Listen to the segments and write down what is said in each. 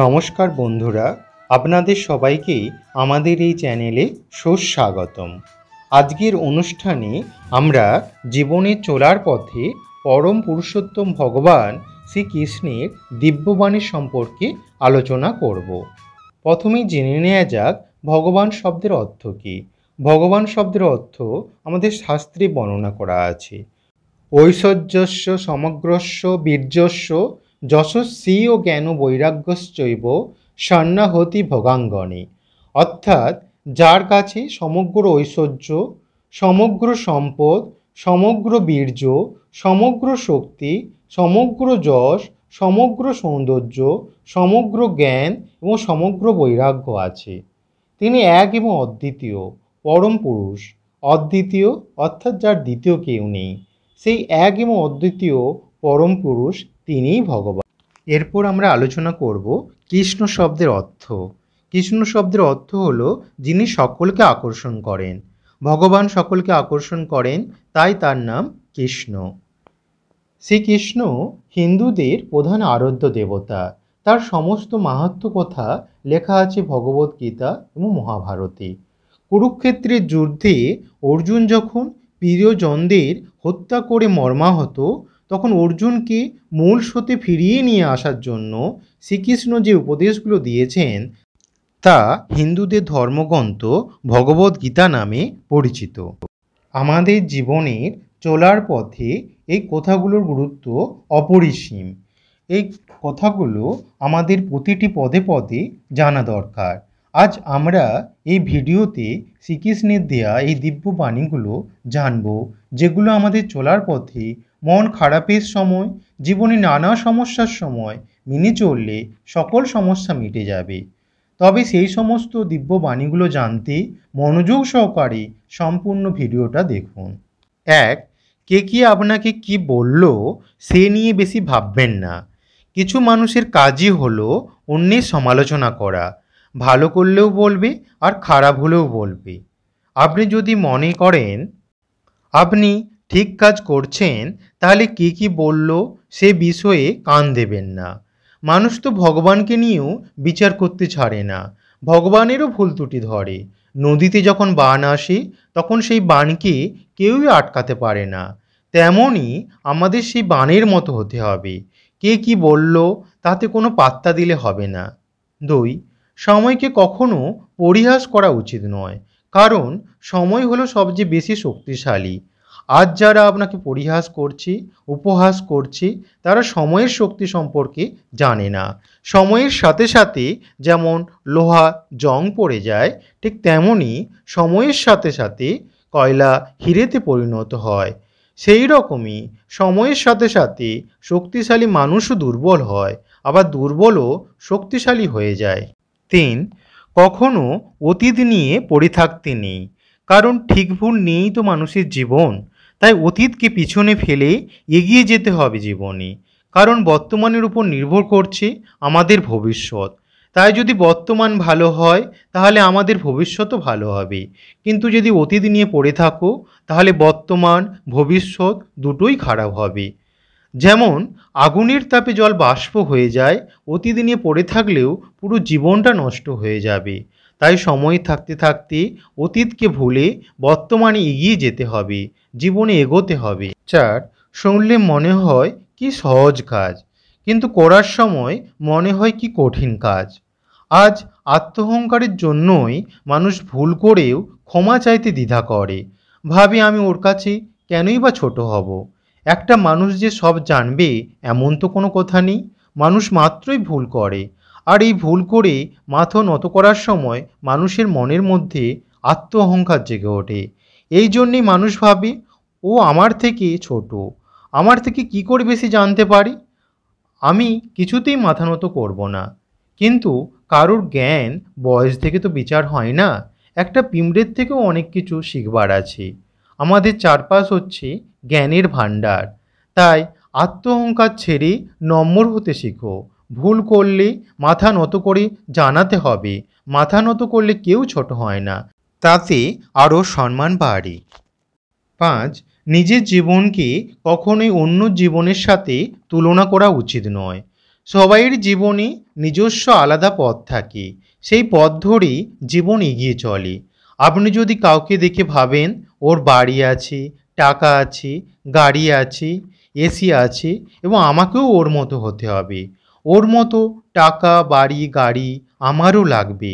নমস্কার বন্ধুরা আপনাদের সবাইকে আমাদের এই চ্যানেলে সুস্বাগতম আজকের অনুষ্ঠানে আমরা জীবনে চলার পথে পরম পুরুষোত্তম ভগবান শ্রীকৃষ্ণের দিব্যবাণী সম্পর্কে আলোচনা করব প্রথমেই জেনে নেওয়া যাক ভগবান শব্দের অর্থ কী ভগবান শব্দের অর্থ আমাদের শাস্ত্রে বর্ণনা করা আছে ঐশ্বর্যস্য সমগ্রস্ব বীর্যস্য যশস্বী ও জ্ঞান বৈরাগ্যশ্চৈব স্বর্ণাহতি ভোগাঙ্গনে অর্থাৎ যার কাছে সমগ্র ঐশ্বর্য সমগ্র সম্পদ সমগ্র বীর্য সমগ্র শক্তি সমগ্র যশ সমগ্র সৌন্দর্য সমগ্র জ্ঞান এবং সমগ্র বৈরাগ্য আছে তিনি এক এবং অদ্বিতীয় পরম পুরুষ অদ্বিতীয় অর্থাৎ যার দ্বিতীয় কেউ নেই সেই এক এবং অদ্বিতীয় পরম পুরুষ তিনিই ভগবান এরপর আমরা আলোচনা করব কৃষ্ণ শব্দের অর্থ কৃষ্ণ শব্দের অর্থ হলো যিনি সকলকে আকর্ষণ করেন ভগবান সকলকে আকর্ষণ করেন তাই তার নাম কৃষ্ণ শ্রীকৃষ্ণ হিন্দুদের প্রধান আরাধ্য দেবতা তার সমস্ত মাহাত্ম কথা লেখা আছে ভগবত গীতা এবং মহাভারতে কুরুক্ষেত্রের যুদ্ধে অর্জুন যখন প্রিয়জনদের হত্যা করে মর্মাহত তখন অর্জুনকে মূল স্রোতে ফিরিয়ে নিয়ে আসার জন্য শ্রীকৃষ্ণ যে উপদেশগুলো দিয়েছেন তা হিন্দুদের ধর্মগ্রন্থ ভগবদ্গীতা নামে পরিচিত আমাদের জীবনের চলার পথে এই কথাগুলোর গুরুত্ব অপরিসীম এই কথাগুলো আমাদের প্রতিটি পদে পদে জানা দরকার আজ আমরা এই ভিডিওতে শ্রীকৃষ্ণের দেয়া এই দিব্য বাণীগুলো জানব যেগুলো আমাদের চলার পথে মন খারাপের সময় জীবনে নানা সমস্যার সময় মেনে চললে সকল সমস্যা মিটে যাবে তবে সেই সমস্ত দিব্য বাণীগুলো জানতে মনোযোগ সহকারে সম্পূর্ণ ভিডিওটা দেখুন এক কে কি আপনাকে কি বলল সে নিয়ে বেশি ভাববেন না কিছু মানুষের কাজই হলো অন্যের সমালোচনা করা ভালো করলেও বলবে আর খারাপ হলেও বলবে আপনি যদি মনে করেন আপনি ঠিক কাজ করছেন তাহলে কে কি বলল সে বিষয়ে কান দেবেন না মানুষ তো ভগবানকে নিয়েও বিচার করতে ছাড়ে না ভগবানেরও ভুল ত্রুটি ধরে নদীতে যখন বান আসে তখন সেই বানকে কেউই আটকাতে পারে না তেমনই আমাদের সেই বানের মতো হতে হবে কে কি বলল তাতে কোনো পাত্তা দিলে হবে না দুই সময়কে কখনো পরিহাস করা উচিত নয় কারণ সময় হলো সবচেয়ে বেশি শক্তিশালী আজ যারা আপনাকে পরিহাস করছি উপহাস করছি তারা সময়ের শক্তি সম্পর্কে জানে না সময়ের সাথে সাথে যেমন লোহা জং পড়ে যায় ঠিক তেমনই সময়ের সাথে সাথে কয়লা হিরেতে পরিণত হয় সেই রকমই সময়ের সাথে সাথে শক্তিশালী মানুষও দুর্বল হয় আবার দুর্বলও শক্তিশালী হয়ে যায় তিন কখনো অতীত নিয়ে পড়ে থাকতে নেই কারণ ঠিক ভুল নিয়েই তো মানুষের জীবন তাই অতীতকে পিছনে ফেলে এগিয়ে যেতে হবে জীবনে কারণ বর্তমানের উপর নির্ভর করছে আমাদের ভবিষ্যৎ তাই যদি বর্তমান ভালো হয় তাহলে আমাদের ভবিষ্যতও ভালো হবে কিন্তু যদি অতীত নিয়ে পড়ে থাকো তাহলে বর্তমান ভবিষ্যৎ দুটোই খারাপ হবে যেমন আগুনের তাপে জল বাষ্প হয়ে যায় অতীত নিয়ে পড়ে থাকলেও পুরো জীবনটা নষ্ট হয়ে যাবে তাই সময় থাকতে থাকতে অতীতকে ভুলে বর্তমানে এগিয়ে যেতে হবে জীবনে এগোতে হবে চার শুনলে মনে হয় কি সহজ কাজ কিন্তু করার সময় মনে হয় কি কঠিন কাজ আজ আত্মহংকারের জন্যই মানুষ ভুল করেও ক্ষমা চাইতে দ্বিধা করে ভাবি আমি ওর কাছে কেনই বা ছোট হব একটা মানুষ যে সব জানবে এমন তো কোনো কথা নেই মানুষ মাত্রই ভুল করে আর এই ভুল করে মাথা নত করার সময় মানুষের মনের মধ্যে আত্ম অহংকার জেগে ওঠে এই জন্যেই মানুষ ভাবে ও আমার থেকে ছোট আমার থেকে কি করে বেশি জানতে পারি আমি কিছুতেই মাথা নত করব না কিন্তু কারোর জ্ঞান বয়স থেকে তো বিচার হয় না একটা পিমড়ের থেকেও অনেক কিছু শিখবার আছে আমাদের চারপাশ হচ্ছে জ্ঞানের ভাণ্ডার তাই আত্ম অহংকার ছেড়ে নম্বর হতে শিখো ভুল করলে মাথা নত করে জানাতে হবে মাথা নত করলে কেউ ছোট হয় না তাতে আরও সম্মান বাড়ে পাঁচ নিজের জীবনকে কখনোই অন্য জীবনের সাথে তুলনা করা উচিত নয় সবাইয়ের জীবনে নিজস্ব আলাদা পথ থাকে সেই পথ ধরেই জীবন এগিয়ে চলে আপনি যদি কাউকে দেখে ভাবেন ওর বাড়ি আছে টাকা আছে গাড়ি আছে এসি আছে এবং আমাকেও ওর মতো হতে হবে ওর মতো টাকা বাড়ি গাড়ি আমারও লাগবে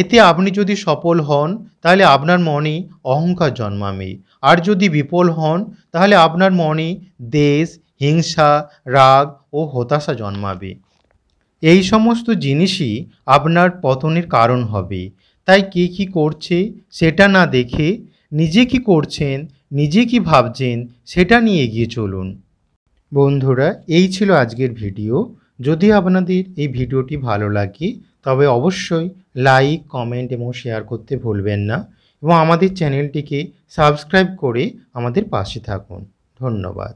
এতে আপনি যদি সফল হন তাহলে আপনার মনে অহংকার জন্মাবে আর যদি বিপল হন তাহলে আপনার মনে দেশ হিংসা রাগ ও হতাশা জন্মাবে এই সমস্ত জিনিসই আপনার পতনের কারণ হবে তাই কে কী করছে সেটা না দেখে নিজে কি করছেন নিজে কি ভাবছেন সেটা নিয়ে এগিয়ে চলুন বন্ধুরা এই ছিল আজকের ভিডিও যদি আপনাদের এই ভিডিওটি ভালো লাগে তবে অবশ্যই লাইক কমেন্ট এবং শেয়ার করতে ভুলবেন না এবং আমাদের চ্যানেলটিকে সাবস্ক্রাইব করে আমাদের পাশে থাকুন ধন্যবাদ